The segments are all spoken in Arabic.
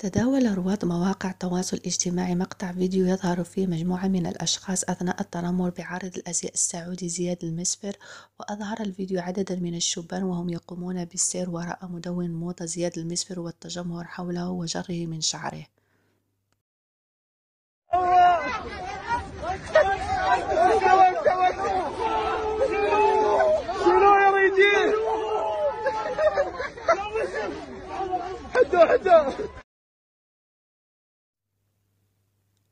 تداول رواد مواقع التواصل الاجتماعي مقطع فيديو يظهر فيه مجموعة من الأشخاص أثناء التنمر بعارض الأزياء السعودي زياد المسفر وأظهر الفيديو عددا من الشبان وهم يقومون بالسير وراء مدون موضة زياد المسفر والتجمهر حوله وجره من شعره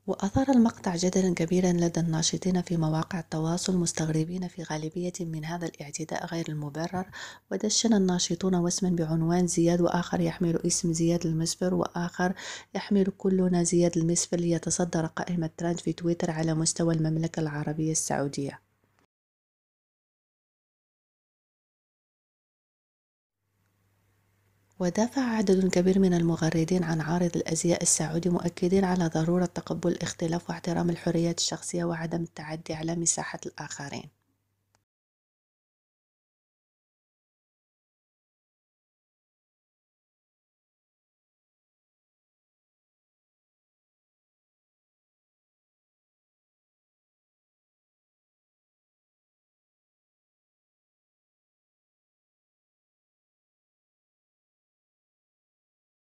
وأثار المقطع جدلا كبيرا لدى الناشطين في مواقع التواصل مستغربين في غالبية من هذا الاعتداء غير المبرر ودشن الناشطون وسما بعنوان زياد وآخر يحمل اسم زياد المسبر وآخر يحمل كلنا زياد المسبر ليتصدر قائمة ترند في تويتر على مستوى المملكة العربية السعودية ودافع عدد كبير من المغردين عن عارض الأزياء السعودي مؤكدين على ضرورة تقبل الاختلاف واحترام الحريات الشخصية وعدم التعدي على مساحة الآخرين